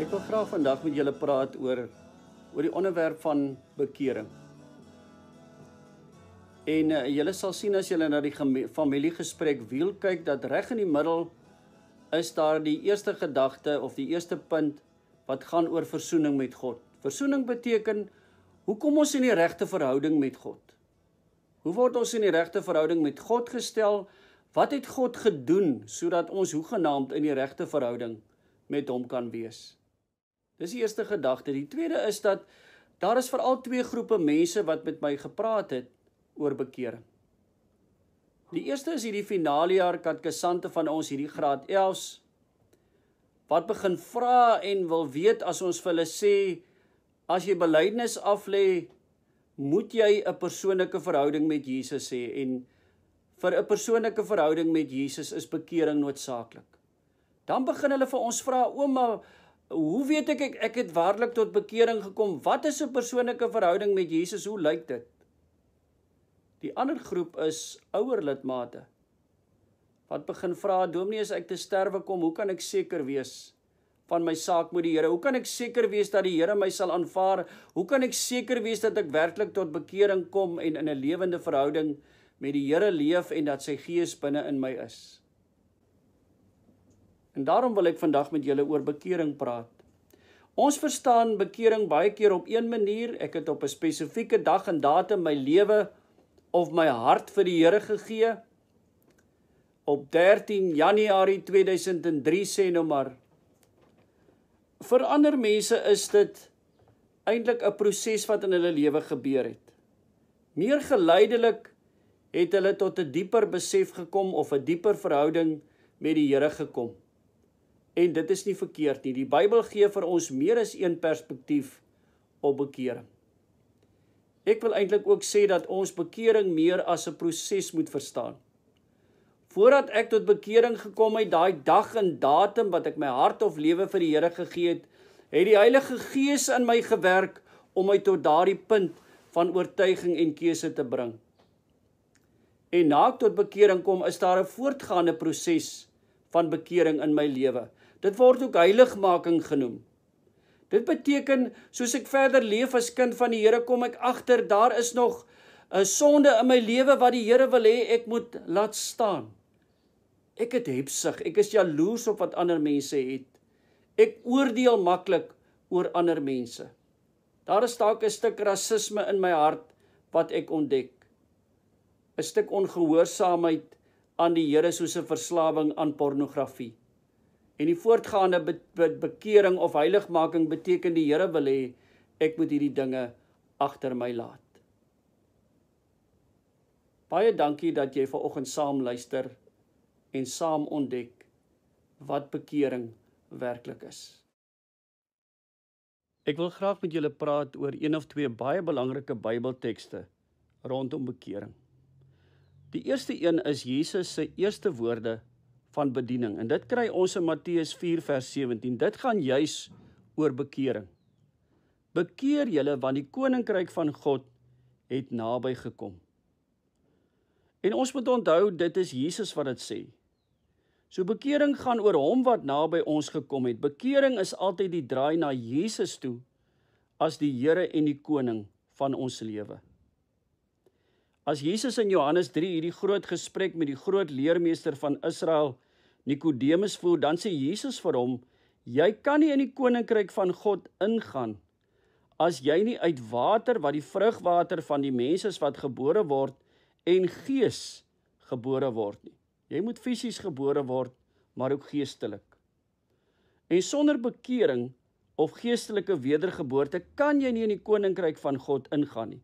Ek wil graag vandag met julle praat oor oor die onderwerp van bekering. En uh, julle sal sien as julle na die familiegesprek wiel kyk dat reg in die middel is daar die eerste gedagte of die eerste punt wat gaan oor versoening met God. Versoening beteken hoekom ons in die regte verhouding met God. Hoe word ons in die regte verhouding met God gestel? Wat het God gedoen sodat ons hoegenaamd in die regte verhouding met hom kan wees? Dis die eerste gedagte. Die tweede is dat daar is veral twee groepe mense wat met my gepraat het oor bekering. Die eerste is hierdie finale jaar katkesante van ons hierdie graad 11s wat begin vra en wil weet as ons vir hulle sê as jy belydenis aflê moet jy 'n persoonlike verhouding met Jesus hê en vir 'n persoonlike verhouding met Jesus is bekering noodsaaklik. Dan begin hulle vir ons vra ouma hoe weet ek ek, ek het waarlik tot bekering gekom? Wat is 'n persoonlike verhouding met Jesus? Hoe lyk dit? Die ander groep is ouer lidmate. Wat begin vra, "Dominee, as ek te sterwe kom, hoe kan ek seker wees van my saak met die Here? Hoe kan ek seker wees dat die Here my sal aanvaar? Hoe kan ek seker wees dat ek werklik tot bekering kom en in 'n lewende verhouding met die Here leef en dat sy gees binne in my is?" En daarom wil ek vandag met julle oor bekering praat. Ons verstaan bekering baie keer op een manier. Ek het op 'n spesifieke dag en datum my lewe of my hart vir die Here gegee. Op 13 Januarie 2003 sê nou maar vir ander mense is dit eintlik 'n proses wat in hulle lewe gebeur het. Meer geleidelik het hulle tot 'n dieper besef gekom of 'n dieper verhouding met die Here gekom. En dit is nie verkeerd nie. Die Bybel gee vir ons meer as een perspektief op bekering. Ek wil eintlik ook sê dat ons bekering meer as 'n proses moet verstaan. Voordat ek tot bekering gekom het, daai dag en datum wat ek my hart of lewe vir die Here gegee het, het die Heilige Gees in my gewerk om my tot daardie punt van oortuiging en keuse te bring. En na ek tot bekering kom, is daar 'n voortgaande proses van bekering in my lewe. Dit word ook heiligmaking genoem. Dit beteken soos ek verder leef as kind van die Here kom ek agter daar is nog 'n sonde in my lewe wat die Here wil hê ek moet laat staan. Ek het hebsug, ek is jaloers op wat ander mense het. Ek oordeel maklik oor ander mense. Daar is dalk 'n stuk rasisme in my hart wat ek ontdek. 'n Stuk ongehoorsaamheid aan die Here soos 'n verslawing aan pornografie. En die voortgaande be be bekering of heiligmaking beteken die Here wil hê ek moet hierdie dinge agter my laat. Baie dankie dat jy ver oggend saam luister en saam ontdek wat bekering werklik is. Ek wil graag met julle praat oor een of twee baie belangrike Bybeltekste rondom bekering. Die eerste een is Jesus se eerste woorde van bediening. En dit kry ons in Matteus 4 vers 17. Dit gaan juis oor bekering. Bekeer julle want die koninkryk van God het naby gekom. En ons moet onthou dit is Jesus wat dit sê. So bekering gaan oor hom wat naby ons gekom het. Bekering is altyd die draai na Jesus toe as die Here en die koning van ons lewe. As Jesus in Johannes 3 hierdie groot gesprek met die groot leermeester van Israel Nikodemus voel, dan sê Jesus vir hom: "Jy kan nie in die koninkryk van God ingaan as jy nie uit water wat die vrugwater van die mense is wat gebore word en gees gebore word nie. Jy moet fisies gebore word, maar ook geestelik. En sonder bekering of geestelike wedergeboorte kan jy nie in die koninkryk van God ingaan nie.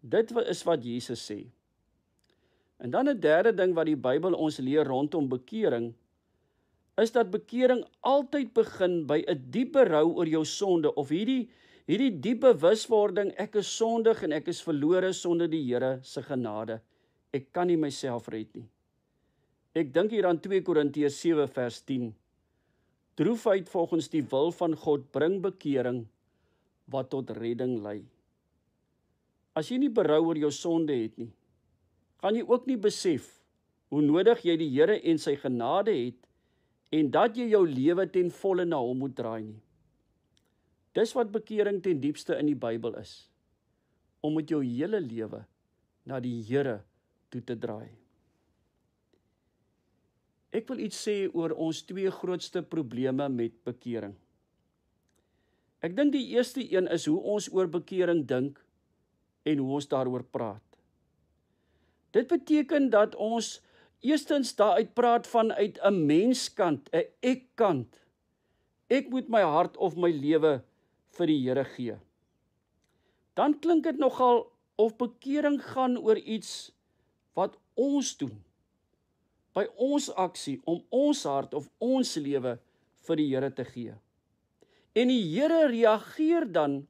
Dit is wat Jesus sê. En dan 'n derde ding wat die Bybel ons leer rondom bekering is dat bekering altyd begin by 'n dieper rou oor jou sonde of hierdie hierdie diep bewuswording ek is sondig en ek is verlore sonder die Here se genade. Ek kan nie myself red nie. Ek dink hier aan 2 Korintiërs 7 vers 10. Droefheid volgens die wil van God bring bekering wat tot redding lei. As jy nie berou oor jou sonde het nie, gaan jy ook nie besef hoe nodig jy die Here en sy genade het en dat jy jou lewe ten volle na hom moet draai nie. Dis wat bekering ten diepste in die Bybel is. Om met jou hele lewe na die Here toe te draai. Ek wil iets sê oor ons twee grootste probleme met bekering. Ek dink die eerste een is hoe ons oor bekering dink en hoe ons daaroor praat. Dit beteken dat ons eerstens daaruit praat vanuit 'n menskant, 'n ekkant. Ek moet my hart of my lewe vir die Here gee. Dan klink dit nogal of bekering gaan oor iets wat ons doen. By ons aksie om ons hart of ons lewe vir die Here te gee. En die Here reageer dan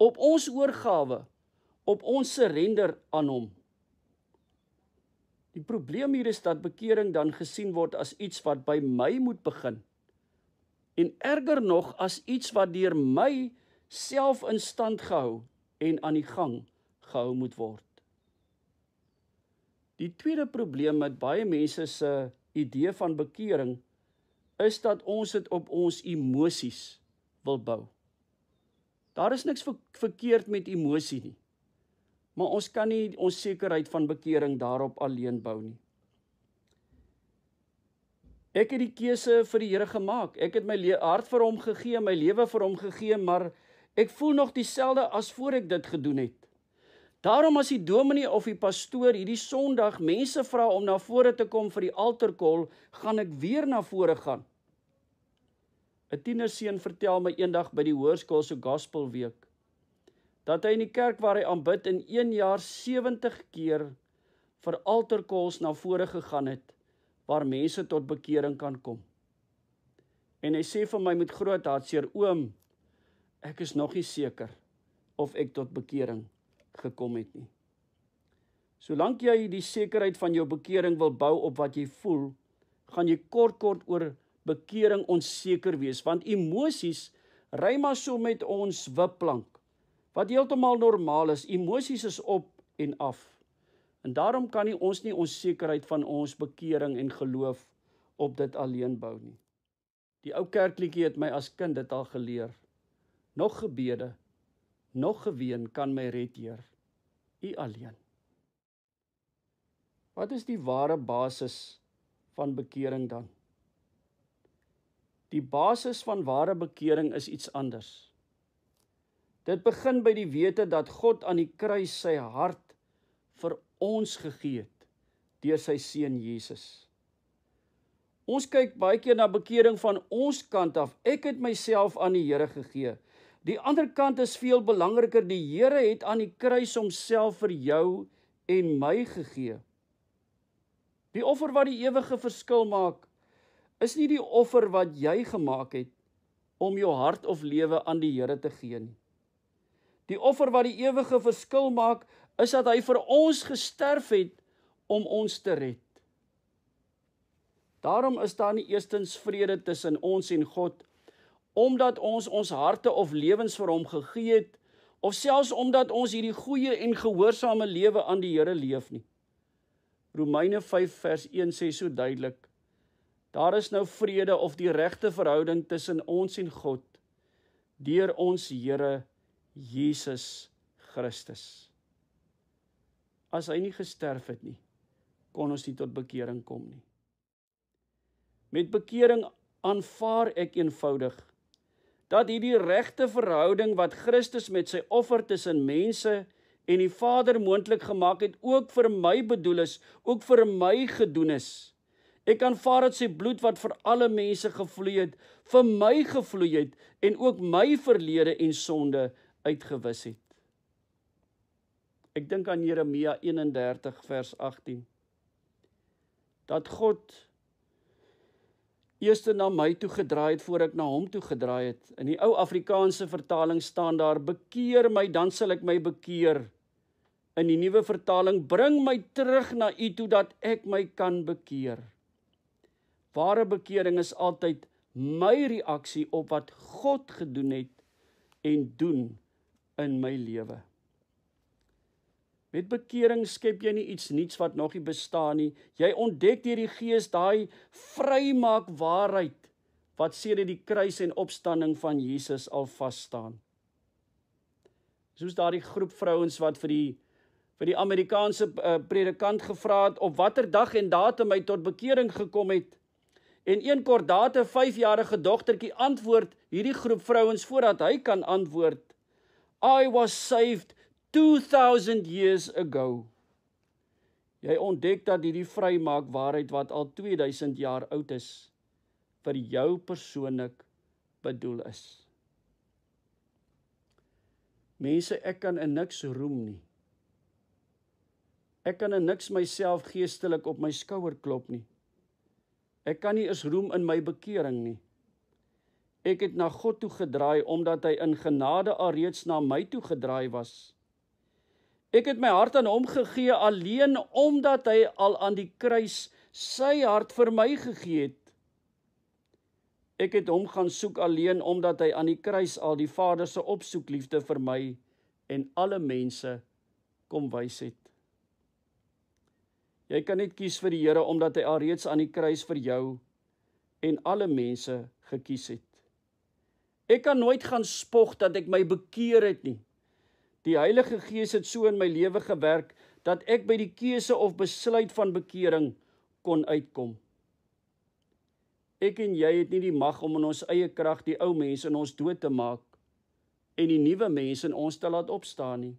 op ons oorgawe, op ons surrender aan hom. Die probleem hier is dat bekering dan gesien word as iets wat by my moet begin. En erger nog as iets wat deur my self in stand gehou en aan die gang gehou moet word. Die tweede probleem met baie mense se idee van bekering is dat ons dit op ons emosies wil bou. Daar is niks verkeerd met emosie nie. Maar ons kan nie ons sekerheid van bekering daarop alleen bou nie. Ek het die keuse vir die Here gemaak. Ek het my hart vir hom gegee, my lewe vir hom gegee, maar ek voel nog dieselfde as voor ek dit gedoen het. Daarom as die dominee of die pastoor hierdie Sondag mense vra om na vore te kom vir die alterkol, gaan ek weer na vore gaan. 'n Tienerseun vertel my eendag by die hoërskool se gospelweek dat hy in die kerk waar hy aanbid in 1 jaar 70 keer vir alterkols na vore gegaan het waar mense tot bekering kan kom. En hy sê vir my met groot hartseer oom ek is nog nie seker of ek tot bekering gekom het nie. Solank jy die sekerheid van jou bekering wil bou op wat jy voel, gaan jy kort kort oor bekering onseker wees want emosies ry maar so met ons wipplank wat heeltemal normaal is. Emosies is op en af. En daarom kan nie ons nie ons sekerheid van ons bekering en geloof op dit alleen bou nie. Die ou kerkliedjie het my as kind dit al geleer. Nog gebede, nog geween kan my red, Heer. U alleen. Wat is die ware basis van bekering dan? Die basis van ware bekering is iets anders. Dit begin by die wete dat God aan die kruis sy hart vir ons gegee het deur sy seun Jesus. Ons kyk baie keer na bekering van ons kant af. Ek het myself aan die Here gegee. Die ander kant is veel belangriker. Die Here het aan die kruis homself vir jou en my gegee. Die offer wat die ewige verskil maak, is nie die offer wat jy gemaak het om jou hart of lewe aan die Here te gee nie. Die offer wat die ewige verskil maak, is dat hy vir ons gesterf het om ons te red. Daarom is daar nie eerstens vrede tussen ons en God omdat ons ons harte of lewens vir hom gegee het of selfs omdat ons hierdie goeie en gehoorsame lewe aan die Here leef nie. Romeine 5 vers 1 sê so duidelik: Daar is nou vrede of die regte verhouding tussen ons en God deur ons Here Jesus. Jesus Christus. As hy nie gesterf het nie, kon ons nie tot bekering kom nie. Met bekering aanvaar ek eenvoudig dat hierdie regte verhouding wat Christus met sy offer tussen mense en die Vader moontlik gemaak het, ook vir my bedoel is, ook vir my gedoen is. Ek aanvaar dat sy bloed wat vir alle mense gevloei het, vir my gevloei het en ook my verlede en sonde uitgewis het. Ek dink aan Jeremia 31 vers 18. Dat God eers na my toe gedraai het voor ek na hom toe gedraai het. In die ou Afrikaanse vertaling staan daar: "Bekeer my, dan sal ek my bekeer." In die nuwe vertaling: "Bring my terug na U toe dat ek my kan bekeer." Ware bekering is altyd my reaksie op wat God gedoen het en doen in my lewe. Met bekering skep jy nie iets niets wat nog nie bestaan nie. Jy ontdek deur die Gees daai vrymaak waarheid wat sedert die kruis en opstanding van Jesus al vas staan. Soos daardie groep vrouens wat vir die vir die Amerikaanse eh, predikant gevra het op watter dag en datum hy tot bekering gekom het. En een kort date 5-jarige dogtertjie antwoord hierdie groep vrouens voordat hy kan antwoord. I was saved 2000 years ago. Jy ontdek dat hierdie vrymaak waarheid wat al 2000 jaar oud is vir jou persoonlik bedoel is. Mense, ek kan in niks roem nie. Ek kan in niks myself geestelik op my skouer klop nie. Ek kan nie eens roem in my bekering nie. Ek het na God toe gedraai omdat hy in genade alreeds na my toe gedraai was. Ek het my hart aan hom gegee alleen omdat hy al aan die kruis sy hart vir my gegee het. Ek het hom gaan soek alleen omdat hy aan die kruis al die Vader se opsoekliefde vir my en alle mense kom wys het. Jy kan net kies vir die Here omdat hy alreeds aan die kruis vir jou en alle mense gekies het. Ek kan nooit gaan spog dat ek my bekeer het nie. Die Heilige Gees het so in my lewe gewerk dat ek by die keuse of besluit van bekering kon uitkom. Ek en jy het nie die mag om in ons eie krag die ou mense in ons dood te maak en die nuwe mense in ons te laat opstaan nie.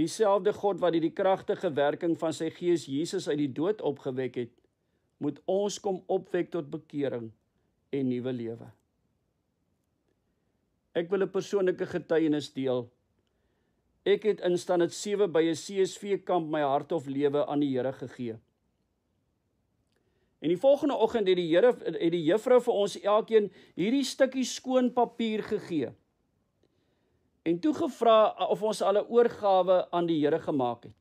Dieselfde God wat hierdie kragtige werking van sy Gees Jesus uit die dood opgewek het, moet ons kom opwek tot bekering en nuwe lewe. Ek wil 'n persoonlike getuienis deel. Ek het instaan dit 7 by 'n CSV kamp my hart of lewe aan die Here gegee. En die volgende oggend het die Here het die juffrou vir ons elkeen hierdie stukkie skoon papier gegee. En toe gevra of ons alle oorgawe aan die Here gemaak het.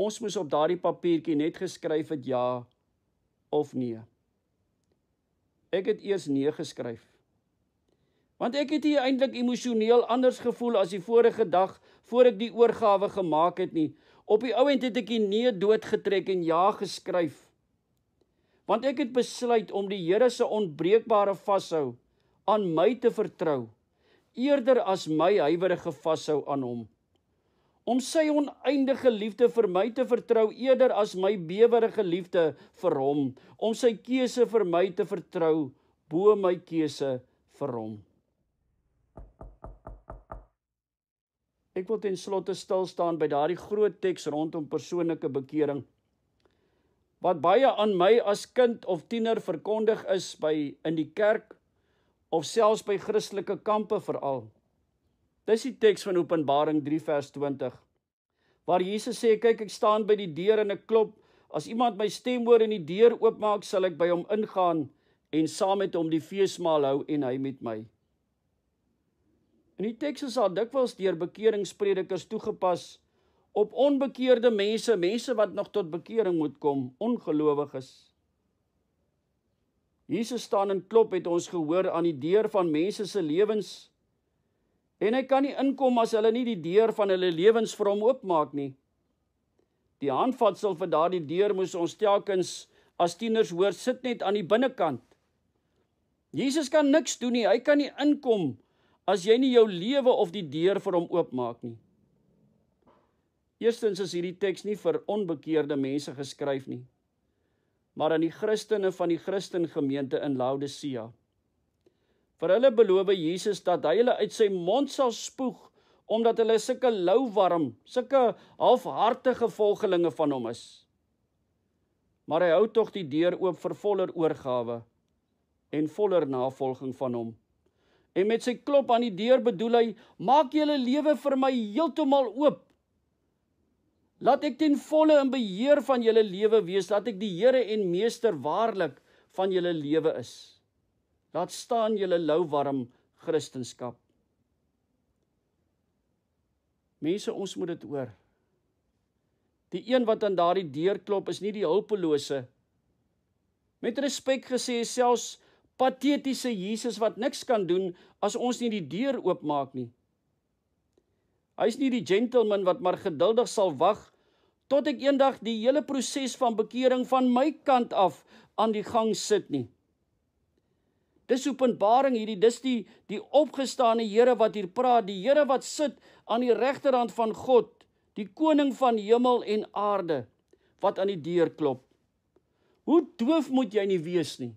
Ons moes op daardie papiertjie net geskryf het ja of nee. Ek het eers nee geskryf. Want ek het hier eintlik emosioneel anders gevoel as die vorige dag voor ek die oorgawe gemaak het nie. Op die ou end het ek nee doodgetrek en ja geskryf. Want ek het besluit om die Here se onbreekbare vashou aan my te vertrou eerder as my huiwerige vashou aan hom. Om sy oneindige liefde vir my te vertrou eerder as my bewerige liefde vir hom, om sy keuse vir my te vertrou bo my keuse vir hom. Ek wil ten slotte stil staan by daardie groot teks rondom persoonlike bekering wat baie aan my as kind of tiener verkondig is by in die kerk of selfs by Christelike kampe veral. Dis die teks van Openbaring 3 vers 20 waar Jesus sê kyk ek staan by die deur en ek klop as iemand my stem hoor en die deur oopmaak sal ek by hom ingaan en saam met hom die feesmaal hou en hy met my. In die teks is al dikwels deur bekeringspredikers toegepas op onbekeerde mense, mense wat nog tot bekering moet kom, ongelowiges. Jesus staan en klop het ons gehoor aan die deur van mense se lewens. En hy kan nie inkom as hulle nie die deur van hulle lewens vir hom oopmaak nie. Die handvatsel vir daardie deur moes ons telkens as tieners hoor sit net aan die binnekant. Jesus kan niks doen nie. Hy kan nie inkom nie as jy nie jou lewe of die deur vir hom oopmaak nie. Eerstens is hierdie teks nie vir onbekeerde mense geskryf nie, maar aan die Christene van die Christengemeente in Laodicea. Vir hulle beloof Jesus dat hy hulle uit sy mond sal spoeg omdat hulle sulke louwarm, sulke halfhartige volgelinge van hom is. Maar hy hou tog die deur oop vir voller oorgawe en voller navolging van hom. En met sy klop aan die deur bedoel hy: "Maak julle lewe vir my heeltemal oop. Laat ek ten volle in beheer van julle lewe wees, laat ek die Here en meester waarlik van julle lewe is. Laat staan julle lou warm Christendom." Mense, ons moet dit hoor. Die een wat aan daardie deur klop is nie die hulpelose. Met respek gesê, selfs patetiese Jesus wat niks kan doen as ons nie die deur oopmaak nie. Hy's nie die gentleman wat maar geduldig sal wag tot ek eendag die hele proses van bekering van my kant af aan die gang sit nie. Dis Openbaring hierdie dis die die opgestane Here wat hier praat, die Here wat sit aan die regterhand van God, die koning van hemel en aarde wat aan die deur klop. Hoe doof moet jy nie wees nie?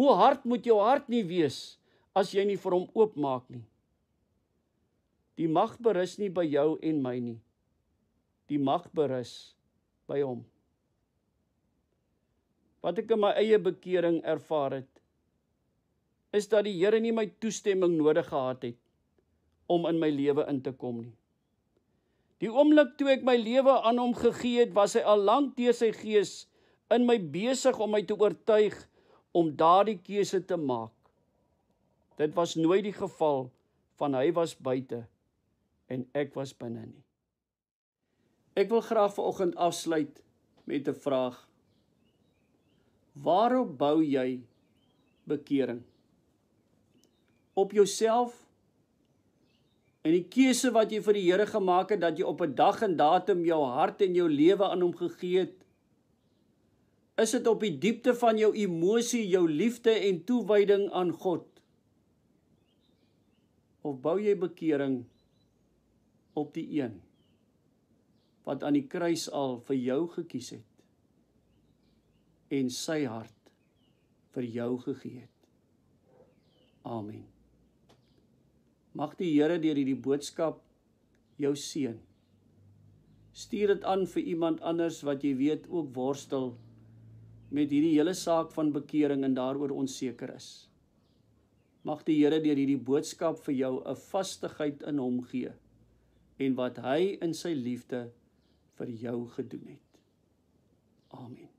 Hoe hard moet jou hart nie wees as jy nie vir hom oopmaak nie? Die mag berus nie by jou en my nie. Die mag berus by hom. Wat ek in my eie bekering ervaar het, is dat die Here nie my toestemming nodig gehad het om in my lewe in te kom nie. Die oomblik toe ek my lewe aan hom gegee het, was hy al lank deur sy gees in my besig om my te oortuig om daardie keuse te maak. Dit was nooit die geval van hy was buite en ek was binne nie. Ek wil graag vanoggend afsluit met 'n vraag. Waarop bou jy bekering? Op jouself en die keuse wat jy vir die Here gemaak het dat jy op 'n dag en datum jou hart en jou lewe aan hom gegee het? Is dit op die diepte van jou emosie, jou liefde en toewyding aan God? Of bou jy bekering op die een wat aan die kruis al vir jou gekies het en sy hart vir jou gegee het? Amen. Mag die Here deur hierdie boodskap jou seën. Stuur dit aan vir iemand anders wat jy weet ook worstel met hierdie hele saak van bekering en daaroor onseker is. Mag die Here deur hierdie boodskap vir jou 'n vastigheid in hom gee en wat hy in sy liefde vir jou gedoen het. Amen.